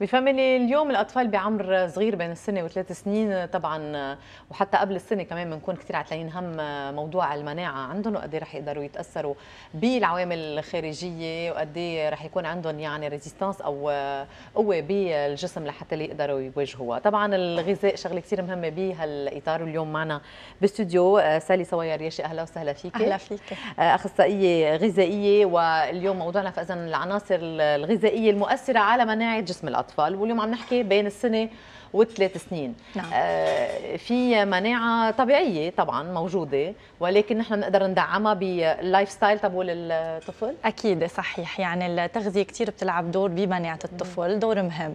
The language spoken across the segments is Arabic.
بفاميلي اليوم الاطفال بعمر صغير بين السنه وثلاث سنين طبعا وحتى قبل السنه كمان بنكون كثير عتلين هم موضوع المناعه عندهم وقد إيه رح يقدروا يتاثروا بالعوامل الخارجيه وقد إيه رح يكون عندهم يعني ريزيستانس او قوه بالجسم لحتى يقدروا يواجهوها طبعا الغذاء شغله كثير مهمه بهالاطار واليوم معنا باستوديو سالي صويا رياشي اهلا وسهلا فيك اهلا فيك آه، اخصائيه غذائيه واليوم موضوعنا فاذا العناصر الغذائيه المؤثره على مناعه جسم الاطفال الاطفال واليوم عم نحكي بين السنه وثلاث سنين نعم. آه في مناعه طبيعيه طبعا موجوده ولكن نحن بنقدر ندعمها باللايف ستايل تبول الطفل اكيد صحيح يعني التغذيه كثير بتلعب دور بمناعه الطفل دور مهم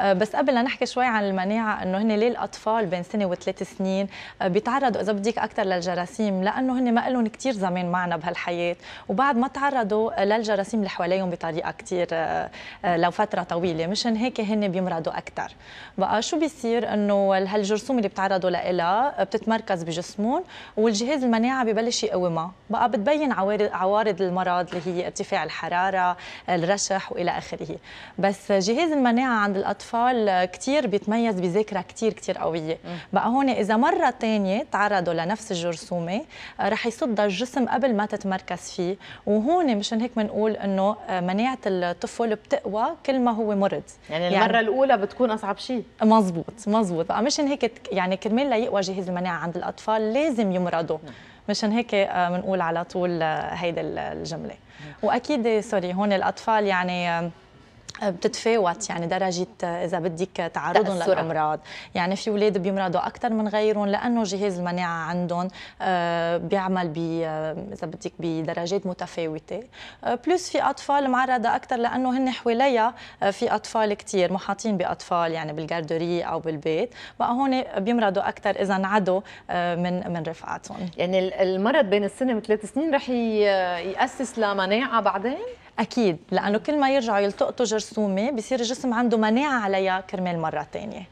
آه بس قبل لا نحكي شوي عن المناعه انه هن ليه الاطفال بين سنه وثلاث سنين آه بيتعرضوا اذا بدك اكثر للجراثيم لانه هن ما لهم كثير زمان معنا بهالحياه وبعد ما تعرضوا للجراثيم اللي حواليهم بطريقه كثير آه، آه، لو فتره طويله مشان هيك هن بيمرضوا اكثر بقى شو شو بيصير انه هالجرثوم اللي بتعرضوا لها بتتمركز بجسمهم والجهاز المناعه ببلش يقومها بقى بتبين عوارض عوارض المرض اللي هي ارتفاع الحراره الرشح والى اخره بس جهاز المناعه عند الاطفال كثير بيتميز بذاكره كثير كثير قويه بقى هون اذا مره ثانيه تعرضوا لنفس الجرثومه رح يصدها الجسم قبل ما تتمركز فيه وهون مشان هيك بنقول انه مناعه الطفل بتقوى كل ما هو مرض يعني يعني المره الاولى بتكون اصعب شيء مزبوط مزبوط آه، مشان هيك يعني كرمال ليقوى جهاز المناعه عند الاطفال لازم يمرضوا نعم. مشان هيك بنقول آه، على طول آه، هيدي الجمله نعم. واكيد سوري هون الاطفال يعني أه، بتتفاوت يعني درجة آه، إذا بدك تعرضهم للأمراض يعني في أولاد بيمرضوا أكثر من غيرهم لأنه جهاز المناعة عندهم آه، بيعمل بي إذا بدك بدرجات متفاوتة بلس في أطفال معرضة أكثر لأنه هن حواليها في أطفال كثير محاطين بأطفال يعني بالجاردوري أو بالبيت بقى هون بيمرضوا أكثر إذا انعدوا من من رفقاتهم يعني المرض بين السنة وثلاث سنين رح يأسس لمناعة بعدين؟ اكيد لانه كل ما يرجعوا يلتقطوا جرثومه بصير الجسم عنده مناعه عليها كرمال مره ثانيه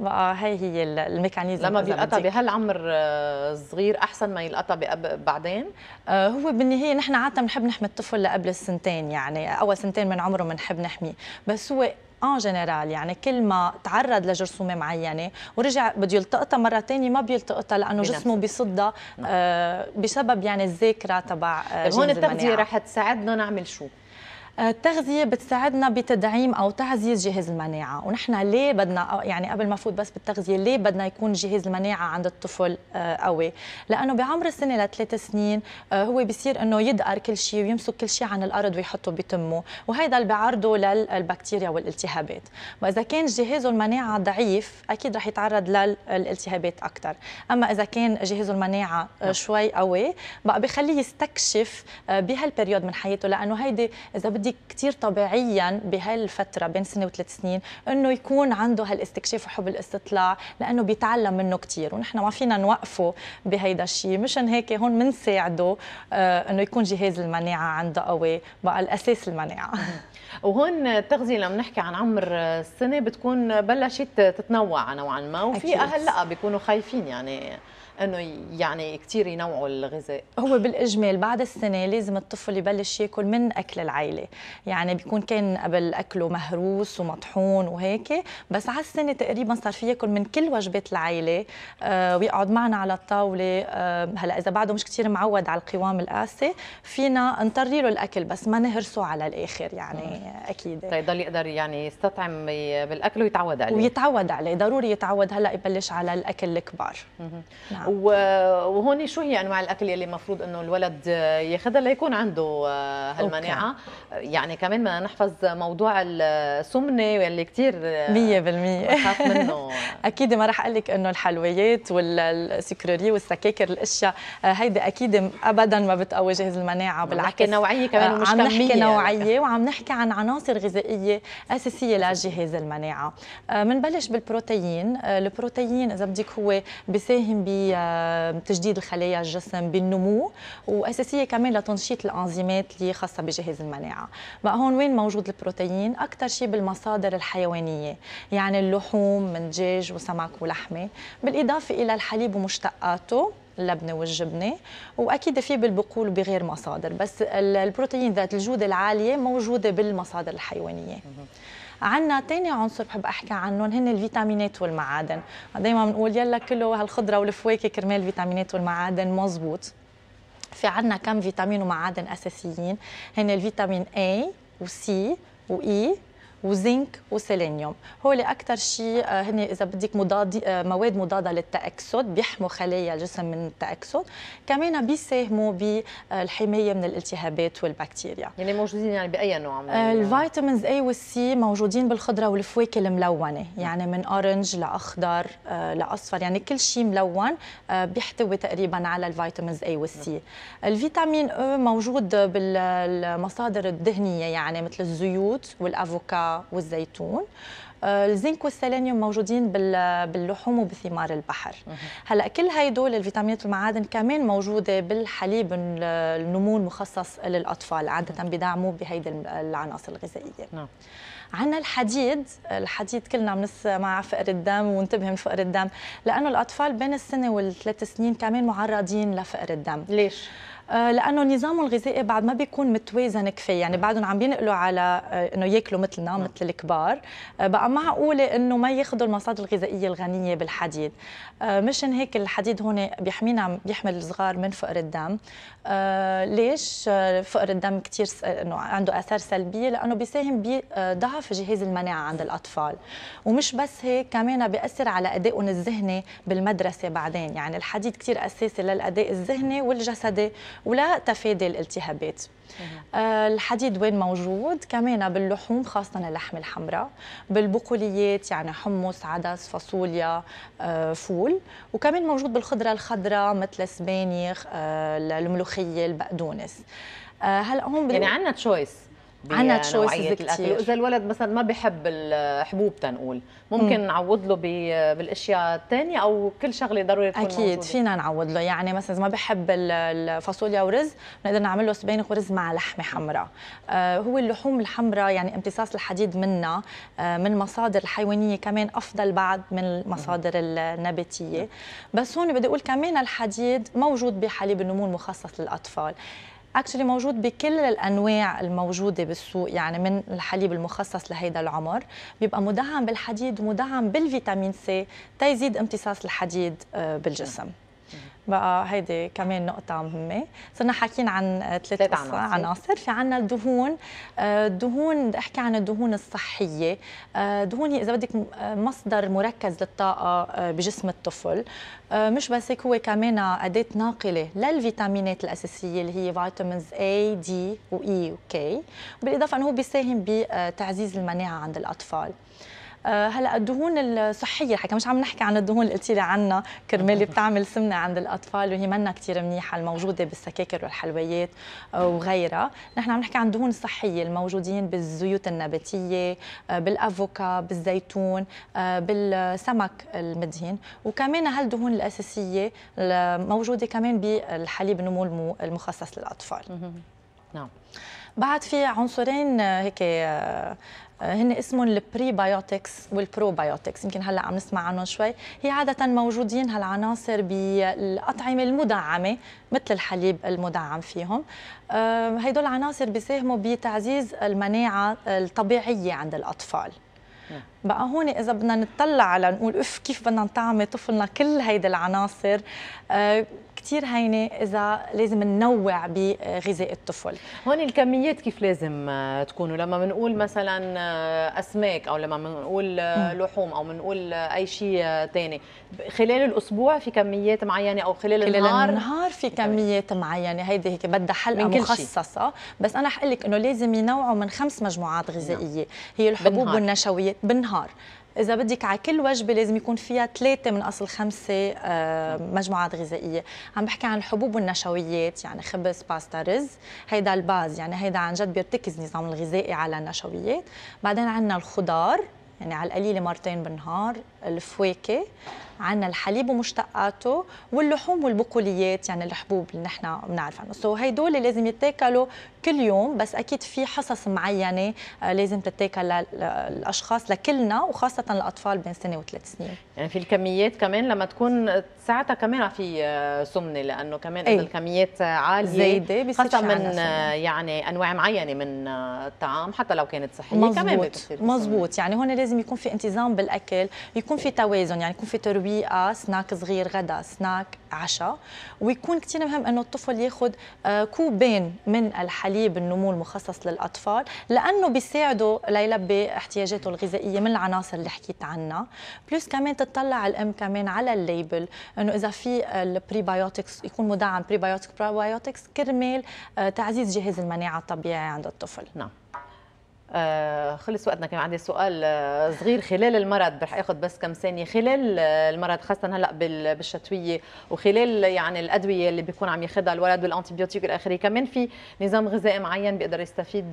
بقى هي هي الميكانيزم لما بيلقطها بهالعمر آه، صغير احسن ما يلقطها بعدين آه، هو بالنهايه نحن عاده بنحب نحمي الطفل لقبل السنتين يعني اول سنتين من عمره بنحب نحميه بس هو ان جنرال يعني كل ما تعرض لجرثومه معينه ورجع بده يلتقطها مره ثانيه ما بيلتقطها لانه جسمه بيصدها آه، بسبب يعني الذاكره تبع آه، طيب هون التغذيه رح تساعدنا نعمل شو؟ التغذيه بتساعدنا بتدعيم او تعزيز جهاز المناعه ونحن ليه بدنا يعني قبل ما افوت بس بالتغذيه ليه بدنا يكون جهاز المناعه عند الطفل آه، قوي لانه بعمر السنه لثلاث سنين آه، هو بيصير انه يدقر كل شيء ويمسك كل شيء عن الارض ويحطه بتمه وهذا اللي بيعرضه للبكتيريا والالتهابات واذا كان جهازه المناعه ضعيف اكيد رح يتعرض للالتهابات اكثر اما اذا كان جهازه المناعه آه، نعم. شوي قوي بقى بخليه يستكشف بهالبريود من حياته لانه هيدي اذا بدي بدي كثير طبيعيا بهالفتره بين سنه وثلاث سنين انه يكون عنده هالاستكشاف وحب الاستطلاع لانه بيتعلم منه كثير ونحن ما فينا نوقفه بهيدا الشيء مشان هيك هون بنساعده آه، انه يكون جهاز المناعه عنده قوي بقى الاساس المناعه وهون التغذيه لما نحكي عن عمر السنه بتكون بلشت تتنوع نوعا ما وفي اهل لا بيكونوا خايفين يعني انه يعني كثير ينوعوا الغذاء هو بالاجمال بعد السنه لازم الطفل يبلش ياكل من اكل العائله يعني بيكون كان قبل اكله مهروس ومطحون وهيك بس على السنه تقريبا صار في ياكل من كل وجبات العائله آه ويقعد معنا على الطاوله آه هلا اذا بعده مش كثير معود على القوام القاسي فينا نطري له الاكل بس ما نهرسه على الاخر يعني اكيد يضل طيب، يقدر يعني يستطعم بالاكل ويتعود عليه ويتعود عليه ضروري يتعود هلا يبلش على الاكل الكبار نعم. وهون شو هي يعني انواع الاكل يلي المفروض انه الولد ياخذها ليكون عنده آه، هالمناعه أوكي. آه، يعني كمان ما نحفظ موضوع السمنه يلي كثير 100% بخاف منه اكيد ما راح اقول لك انه الحلويات والسكروري والسكاكر الاشياء آه، هيدي اكيد ابدا ما بتقوي جهاز المناعه بالعكس نوعيه كمان مش عم نحكي كمية. نوعيه وعم نحكي عن عناصر غذائيه اساسيه لجهاز المناعه بنبلش بالبروتين البروتين اذا بدك هو بيساهم بي بتجديد آه، الخلايا الجسم بالنمو واساسيه كمان لتنشيط الانزيمات اللي خاصه بجهاز المناعه بقى هون وين موجود البروتين اكثر شيء بالمصادر الحيوانيه يعني اللحوم من دجاج وسمك ولحمه بالاضافه الى الحليب ومشتقاته اللبنه والجبنه واكيد في بالبقول وبغير مصادر بس البروتين ذات الجوده العاليه موجوده بالمصادر الحيوانيه عندنا ثاني عنصر بحب احكي عنه هن الفيتامينات والمعادن دائما بنقول يلا كله هالخضره والفواكه كرمال الفيتامينات والمعادن مزبوط في عندنا كم فيتامين ومعادن اساسيين هن الفيتامين A و C و E وزنك وسيلينيوم اللي اكثر شيء آه، هن اذا بدك مضاد آه، مواد مضاده للتاكسد بيحموا خلايا الجسم من التاكسد كمان بيساهموا بالحمايه آه، من الالتهابات والبكتيريا يعني موجودين يعني باي نوع من الفيتامينز اي والسي موجودين بالخضره والفواكه الملونه يعني من اورنج لاخضر لاصفر يعني كل شيء ملون بيحتوي تقريبا على الفيتامينز اي والسي نعم. الفيتامين او موجود بالمصادر الدهنيه يعني مثل الزيوت والافوكادو والزيتون آه، الزنك والسيلينيوم موجودين باللحوم وبثمار البحر هلا كل هيدول الفيتامينات والمعادن كمان موجوده بالحليب النمو المخصص للاطفال عاده بدعموا بهيدي العناصر الغذائيه نعم عندنا الحديد الحديد كلنا بنس مع فقر الدم وانتبه من فقر الدم لانه الاطفال بين السنه والثلاث سنين كمان معرضين لفقر الدم ليش آه، لانه نظامهم الغذائي بعد ما بيكون متوازن كفايه يعني بعدهم عم بينقلوا على آه، انه ياكلوا مثلنا نعم. مثل الكبار آه، بقى معقوله انه ما ياخذوا المصادر الغذائيه الغنيه بالحديد مشان هيك الحديد هون بيحمينا بيحمي الصغار من فقر الدم ليش فقر الدم كثير انه عنده اثار سلبيه لانه بيساهم بضعف جهاز المناعه عند الاطفال ومش بس هيك كمان بياثر على ادائهم الذهني بالمدرسه بعدين يعني الحديد كثير اساسي للاداء الذهني والجسدي ولا تفادي الالتهابات آه، الحديد وين موجود كمان باللحوم خاصة اللحم الحمراء بالبقوليات يعني حمص عدس فاصوليا آه، فول وكمان موجود بالخضرة الخضراء مثل السبانخ آه، الملوخية البقدونس هلا هون يعني عندنا تشويس عنا تشويسز كثير اذا الولد مثلا ما بحب الحبوب تنقول ممكن مم. نعوض له بالاشياء الثانيه او كل شغله ضروري تكون اكيد موجودة. فينا نعوض له يعني مثلا اذا ما بحب الفاصوليا ورز بنقدر نعمل له سبانخ ورز مع لحمه حمراء آه هو اللحوم الحمراء يعني امتصاص الحديد منها آه من مصادر الحيوانيه كمان افضل بعد من المصادر النباتيه بس هون بدي اقول كمان الحديد موجود بحليب النمو المخصص للاطفال اكشلي موجود بكل الانواع الموجوده بالسوق يعني من الحليب المخصص لهيدا العمر بيبقى مدعم بالحديد ومدعم بالفيتامين سي تيزيد امتصاص الحديد آه، بالجسم بقى هيدي كمان نقطة مهمة، صرنا حاكيين عن آه، ثلاث عناصر، في عنا الدهون، الدهون آه، بدي احكي عن الدهون الصحية، آه، دهون هي إذا بدك مصدر مركز للطاقة بجسم الطفل، مش بس هيك هو كمان أداة ناقلة للفيتامينات الأساسية اللي هي فيتامينز A, D و E و K، بالإضافة أنه هو بيساهم بتعزيز المناعة عند الأطفال. آه، هلا الدهون الصحيه حكى مش عم نحكي عن الدهون اللي قلتي لي عنها كرمال اللي بتعمل سمنه عند الاطفال وهي منا كثير منيحه الموجوده بالسكاكر والحلويات آه، وغيرها نحن عم نحكي عن الدهون الصحيه الموجودين بالزيوت النباتيه آه، بالافوكا بالزيتون بالسمك المدهن وكمان هالدهون الاساسيه الموجوده كمان بالحليب النمو المخصص للاطفال نعم بعد في عنصرين آه، هيك آه، آه، هن اسمهم البريبايوتكس والبروبايوتكس يمكن هلا عم نسمع عنهم شوي هي عاده موجودين هالعناصر بالاطعمه المدعمه مثل الحليب المدعم فيهم هدول العناصر بيساهموا بتعزيز المناعه الطبيعيه عند الاطفال نعم. بقى هون اذا بدنا نطلع على نقول اف كيف بدنا نطعمي طفلنا كل هيدي العناصر كثير هينه اذا لازم ننوع بغذاء الطفل هون الكميات كيف لازم آه، تكونوا لما بنقول مثلا آه، اسماك او لما بنقول آه، لحوم او بنقول اي شيء ثاني خلال الاسبوع في كميات معينه او خلال خلال النهار النهار في كميات معينه هيدي هيك بدها حلقه مخصصه بس انا حقول لك انه لازم ينوعوا من خمس مجموعات نعم. غذائيه هي الحبوب بالنهار. والنشويات بالنهار اذا بدك على كل وجبه لازم يكون فيها ثلاثه من اصل خمسه آه، مجموعات غذائيه عم بحكي عن الحبوب والنشويات يعني خبز باستا رز هيدا الباز يعني هيدا عن جد بيرتكز نظام الغذائي على النشويات بعدين عندنا الخضار يعني على القليله مرتين بالنهار الفواكه عندنا الحليب ومشتقاته واللحوم والبقوليات يعني الحبوب اللي نحن بنعرف عنه سو so, هدول لازم يتاكلوا كل يوم بس اكيد في حصص معينه آه، لازم تتاكل للاشخاص لكلنا وخاصه الاطفال بين سنه وثلاث سنين يعني في الكميات كمان لما تكون ساعتها كمان في سمنه لانه كمان اذا إيه. الكميات عاليه زايده خاصه من آه، يعني انواع معينه من آه، الطعام حتى لو كانت صحيه مزبوط. كمان مزبوط يعني هون لازم لازم يكون في انتظام بالاكل يكون في توازن يعني يكون في ترويقه آه، سناك صغير غدا سناك عشاء ويكون كثير مهم انه الطفل ياخذ آه، كوبين من الحليب النمو المخصص للاطفال لانه بيساعده ليلبي احتياجاته الغذائيه من العناصر اللي حكيت عنها بلس كمان تطلع الام كمان على الليبل انه اذا في آه، البريبايوتكس يكون مدعم بريبايوتكس بريبايوتكس كرمال تعزيز جهاز المناعه الطبيعي عند الطفل نعم آه، خلص وقتنا كان عندي سؤال آه، صغير خلال المرض رح اخذ بس كم ثانيه خلال آه، المرض خاصه هلا بالشتويه وخلال يعني الادويه اللي بيكون عم ياخذها الولد والانتيبيوتيك الى اخره كمان في نظام غذائي معين بيقدر يستفيد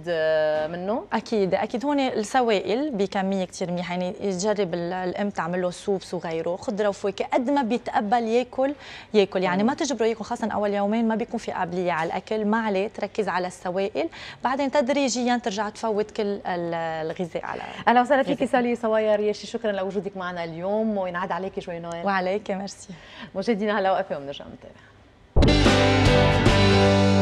منه اكيد اكيد هون السوائل بكميه كثير منيحه يعني يجرب الام تعمل له سوبس وغيره خضره وفواكه قد ما بيتقبل ياكل ياكل يعني ما تجبره ياكل خاصه اول يومين ما بيكون في قابليه على الاكل ما عليه تركز على السوائل بعدين تدريجيا ترجع تفوت كل الغذاء على اهلا وسهلا فيكي سالي صوايا ريشي شكرا لوجودك معنا اليوم وينعاد عليكي شوي نوال وعليك ميرسي مشاهدينا هلا وقفه وبنرجع نتابع